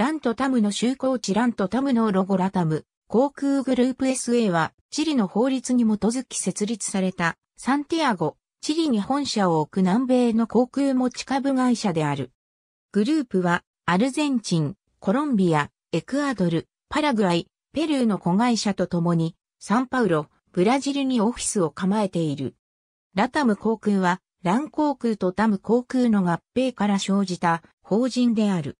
ラントタムの就航地ラントタムのロゴラタム、航空グループ SA は、チリの法律に基づき設立された、サンティアゴ、チリに本社を置く南米の航空持ち株会社である。グループは、アルゼンチン、コロンビア、エクアドル、パラグアイ、ペルーの子会社とともに、サンパウロ、ブラジルにオフィスを構えている。ラタム航空は、ラン航空とタム航空の合併から生じた法人である。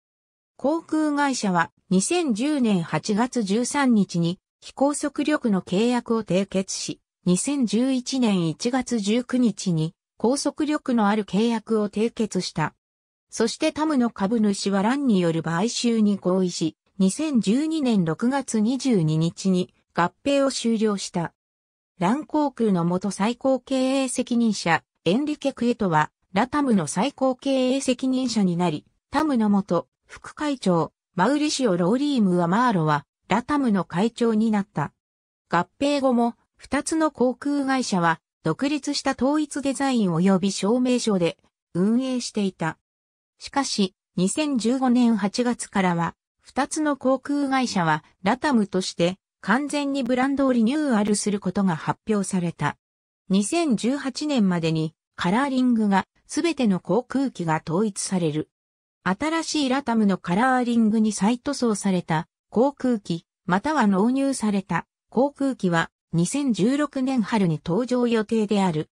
航空会社は2010年8月13日に非拘速力の契約を締結し、2011年1月19日に高速力のある契約を締結した。そしてタムの株主はランによる買収に合意し、2012年6月22日に合併を終了した。ラン航空の元最高経営責任者、エンリケ・クエトは、ラタムの最高経営責任者になり、タムの元副会長、マウリシオ・ローリーム・アマーロは、ラタムの会長になった。合併後も、二つの航空会社は、独立した統一デザイン及び証明書で、運営していた。しかし、2015年8月からは、二つの航空会社は、ラタムとして、完全にブランドをリニューアルすることが発表された。2018年までに、カラーリングが、すべての航空機が統一される。新しいラタムのカラーリングに再塗装された航空機、または納入された航空機は2016年春に登場予定である。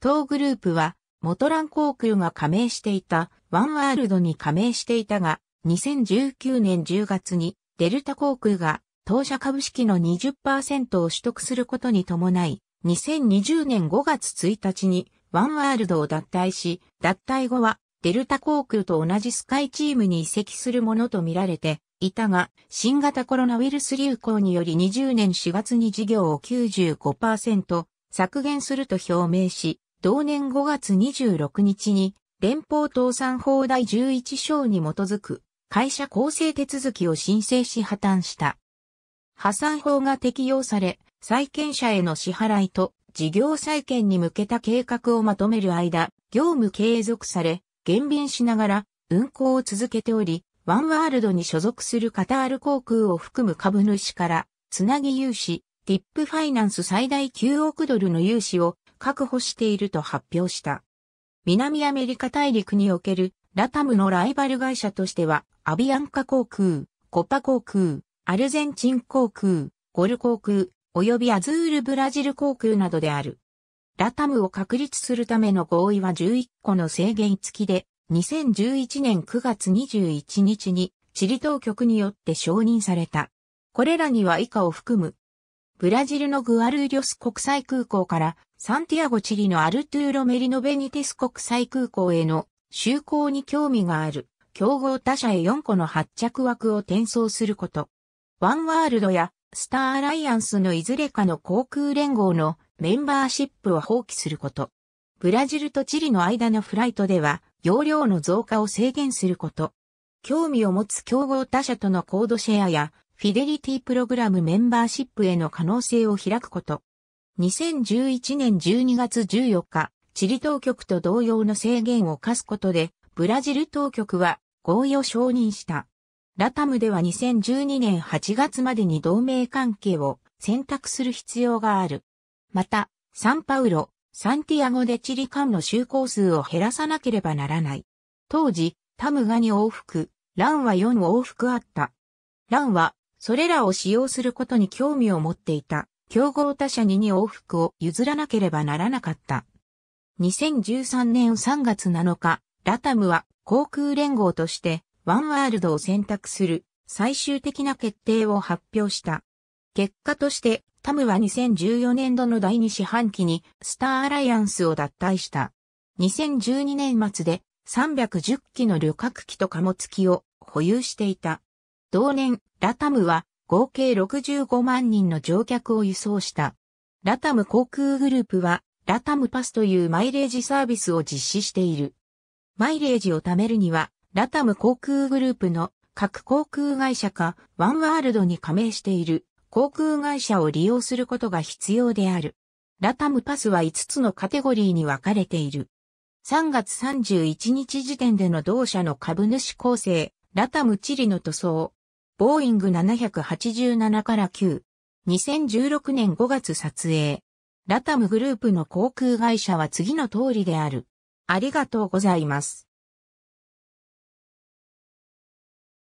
当グループは、モトラン航空が加盟していたワンワールドに加盟していたが、2019年10月にデルタ航空が当社株式の20%を取得することに伴い、2020年5月1日にワンワールドを脱退し、脱退後はデルタ航空と同じスカイチームに移籍するものとみられていたが、新型コロナウイルス流行により20年4月に事業を95%削減すると表明し、同年5月26日に連邦倒産法第11章に基づく会社構成手続きを申請し破綻した。破産法が適用され、債権者への支払いと事業再建に向けた計画をまとめる間、業務継続され、減便しながら運航を続けており、ワンワールドに所属するカタール航空を含む株主から、つなぎ融資、ティップファイナンス最大9億ドルの融資を確保していると発表した。南アメリカ大陸におけるラタムのライバル会社としては、アビアンカ航空、コパ航空、アルゼンチン航空、ゴル航空、及びアズールブラジル航空などである。ラタムを確立するための合意は11個の制限付きで、2011年9月21日にチリ当局によって承認された。これらには以下を含む。ブラジルのグアルーリョス国際空港からサンティアゴチリのアルトゥーロ・メリノ・ベニテス国際空港への就航に興味がある競合他社へ4個の発着枠を転送すること。ワンワールドやスターアライアンスのいずれかの航空連合のメンバーシップを放棄すること。ブラジルとチリの間のフライトでは、容量の増加を制限すること。興味を持つ競合他社とのコードシェアや、フィデリティプログラムメンバーシップへの可能性を開くこと。2011年12月14日、チリ当局と同様の制限を課すことで、ブラジル当局は合意を承認した。ラタムでは2012年8月までに同盟関係を選択する必要がある。また、サンパウロ、サンティアゴでチリ間の就航数を減らさなければならない。当時、タムが2往復、ランは4往復あった。ランは、それらを使用することに興味を持っていた、競合他社に2往復を譲らなければならなかった。2013年3月7日、ラタムは航空連合としてワンワールドを選択する最終的な決定を発表した。結果として、タムは2014年度の第2四半期にスターアライアンスを脱退した。2012年末で310機の旅客機と貨物機を保有していた。同年、ラタムは合計65万人の乗客を輸送した。ラタム航空グループはラタムパスというマイレージサービスを実施している。マイレージを貯めるにはラタム航空グループの各航空会社かワンワールドに加盟している航空会社を利用することが必要である。ラタムパスは5つのカテゴリーに分かれている。3月31日時点での同社の株主構成、ラタムチリの塗装、ボーイング787から9、2016年5月撮影。ラタムグループの航空会社は次の通りである。ありがとうございます。